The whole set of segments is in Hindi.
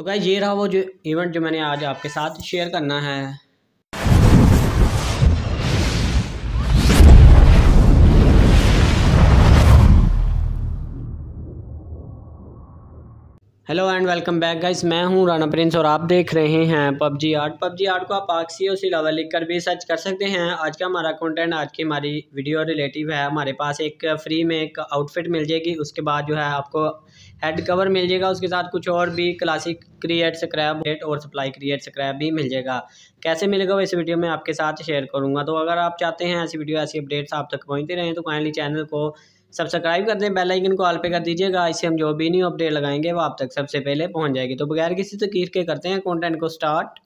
तो गाइज ये रहा वो जो इवेंट जो मैंने आज आपके साथ शेयर करना है hello and welcome back guys मैं हूं राणा प्रिंस और आप देख रहे हैं पबजी आर्ट पबजी आर्ट को आप आक्सी और सिलावा लिख कर भी सर्च कर सकते हैं आज का हमारा कंटेंट आज की हमारी वीडियो रिलेटिव है हमारे पास एक फ्री में एक आउटफिट मिल जाएगी उसके बाद जो है आपको हेड कवर मिल जाएगा उसके साथ कुछ और भी क्लासिक क्रिएट स्क्रैप रेट और सप्लाई क्रिएट स्क्रैप भी मिल जाएगा कैसे मिलेगा वो इस वीडियो में आपके साथ शेयर करूँगा तो अगर आप चाहते हैं ऐसी वीडियो ऐसी अपडेट्स आप तक पहुँचते रहें तो काइंडली चैनल को सब्सक्राइब कर दें बेल आइकन को ऑल पे कर दीजिएगा इससे हम जो भी न्यू अपडेट लगाएंगे वो आप तक सबसे पहले पहुंच जाएगी तो बगैर किसी तकीर के करते हैं कंटेंट को स्टार्ट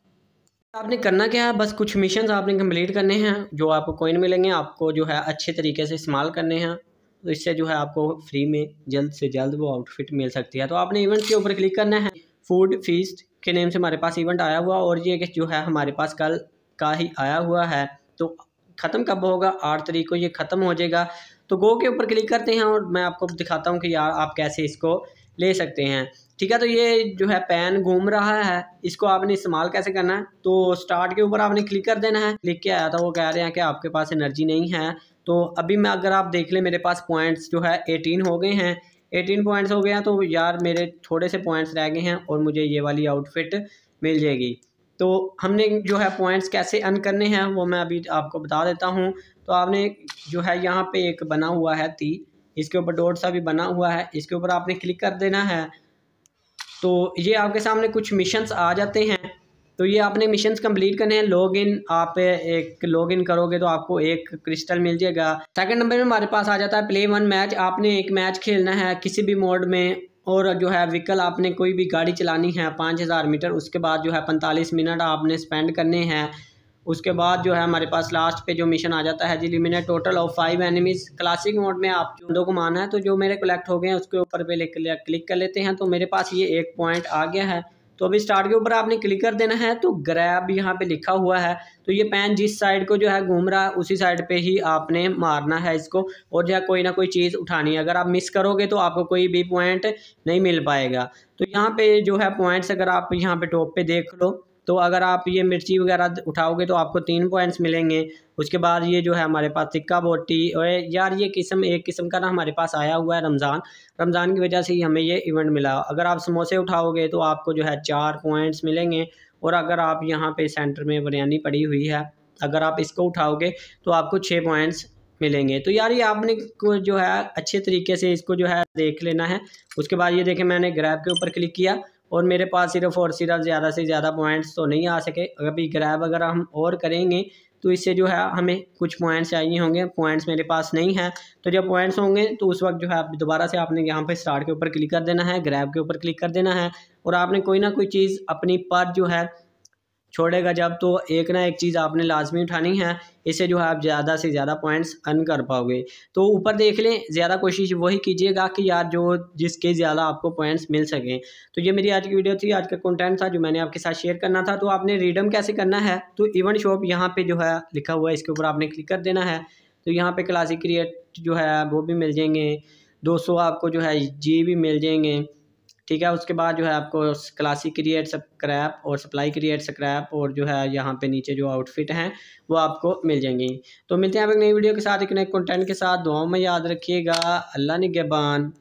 आपने करना क्या है बस कुछ मिशन आपने कंप्लीट करने हैं जो आपको कोइन मिलेंगे आपको जो है अच्छे तरीके से इस्तेमाल करने हैं तो इससे जो है आपको फ्री में जल्द से जल्द वो आउटफिट मिल सकती है तो आपने इवेंट के ऊपर क्लिक करना है फूड फीस्ट के नेम से हमारे पास इवेंट आया हुआ और ये जो है हमारे पास कल का ही आया हुआ है तो ख़त्म कब होगा आठ तरीक को ये ख़त्म हो जाएगा तो गो के ऊपर क्लिक करते हैं और मैं आपको दिखाता हूँ कि यार आप कैसे इसको ले सकते हैं ठीक है तो ये जो है पैन घूम रहा है इसको आपने इस्तेमाल कैसे करना है तो स्टार्ट के ऊपर आपने क्लिक कर देना है क्लिक के आया था वो कह रहे हैं कि आपके पास एनर्जी नहीं है तो अभी मैं अगर आप देख लें मेरे पास पॉइंट्स जो है एटीन हो गए हैं एटीन पॉइंट्स हो गए हैं तो यार मेरे थोड़े से पॉइंट्स रह गए हैं और मुझे ये वाली आउटफिट मिल जाएगी तो हमने जो है पॉइंट्स कैसे अन करने हैं वो मैं अभी आपको बता देता हूँ तो आपने जो है यहाँ पे एक बना हुआ है ती इसके ऊपर डॉट सा भी बना हुआ है इसके ऊपर आपने क्लिक कर देना है तो ये आपके सामने कुछ मिशंस आ जाते हैं तो ये आपने मिशन कंप्लीट करने हैं लॉगिन आप एक लॉगिन करोगे तो आपको एक क्रिस्टल मिल जाएगा सेकंड नंबर में हमारे पास आ जाता है प्ले वन मैच आपने एक मैच खेलना है किसी भी मोड में और जो है व्हीकल आपने कोई भी गाड़ी चलानी है पाँच हज़ार मीटर उसके बाद जो है पैंतालीस मिनट आपने स्पेंड करने हैं उसके बाद जो है हमारे पास लास्ट पे जो मिशन आ जाता है जी eliminate total of five enemies classic mode में आप चूंडों को माना है तो जो मेरे कलेक्ट हो गए हैं उसके ऊपर पे क्लिक कर लेते हैं तो मेरे पास ये एक पॉइंट आ गया है तो अभी स्टार्ट के ऊपर आपने क्लिक कर देना है तो ग्रैब यहाँ पे लिखा हुआ है तो ये पेन जिस साइड को जो है घूम रहा है उसी साइड पे ही आपने मारना है इसको और जो है कोई ना कोई चीज़ उठानी है अगर आप मिस करोगे तो आपको कोई भी पॉइंट नहीं मिल पाएगा तो यहाँ पे जो है पॉइंट्स अगर आप यहाँ पे टॉप पे देख लो तो अगर आप ये मिर्ची वगैरह उठाओगे तो आपको तीन पॉइंट्स मिलेंगे उसके बाद ये जो है हमारे पास सिक्का बोटी और यार ये किस्म एक किस्म का ना हमारे पास आया हुआ है रमज़ान रमज़ान की वजह से ही हमें ये इवेंट मिला अगर आप समोसे उठाओगे तो आपको जो है चार पॉइंट्स मिलेंगे और अगर आप यहाँ पर सेंटर में बिरयानी पड़ी हुई है अगर आप इसको उठाओगे तो आपको छः पॉइंट्स मिलेंगे तो यार ये आपने को जो है अच्छे तरीके से इसको जो है देख लेना है उसके बाद ये देखें मैंने ग्रैब के ऊपर क्लिक किया और मेरे पास सिर्फ और सिर्फ ज़्यादा से ज़्यादा पॉइंट्स तो नहीं आ सके अभी ग्रैब अगर हम और करेंगे तो इससे जो है हमें कुछ पॉइंट्स चाहिए होंगे पॉइंट्स मेरे पास नहीं है तो जब पॉइंट्स होंगे तो उस वक्त जो है आप दोबारा से आपने यहाँ पर स्टार्ट के ऊपर क्लिक कर देना है ग्रैब के ऊपर क्लिक कर देना है और आपने कोई ना कोई चीज़ अपनी पर जो है छोड़ेगा जब तो एक ना एक चीज़ आपने लाजमी उठानी है इसे जो है आप ज़्यादा से ज़्यादा पॉइंट्स अर्न कर पाओगे तो ऊपर देख लें ज़्यादा कोशिश वही कीजिएगा कि यार जो जिसके ज़्यादा आपको पॉइंट्स मिल सकें तो ये मेरी आज की वीडियो थी आज का कंटेंट था जो मैंने आपके साथ शेयर करना था तो आपने रीडम कैसे करना है तो इवन शॉप यहाँ पर जो है लिखा हुआ है इसके ऊपर आपने क्लिक कर देना है तो यहाँ पर क्लासिक क्रिएट जो है वो भी मिल जाएंगे दो आपको जो है जी भी मिल जाएंगे ठीक है उसके बाद जो है आपको क्लासिक क्रिएट स्क्रैप और सप्लाई क्रिएट स्क्रैप और जो है यहाँ पे नीचे जो आउटफिट हैं वो आपको मिल जाएंगी तो मिलते हैं आप एक नई वीडियो के साथ एक नए कंटेंट के साथ दुआओं में याद रखिएगा अल्लाह निगेबान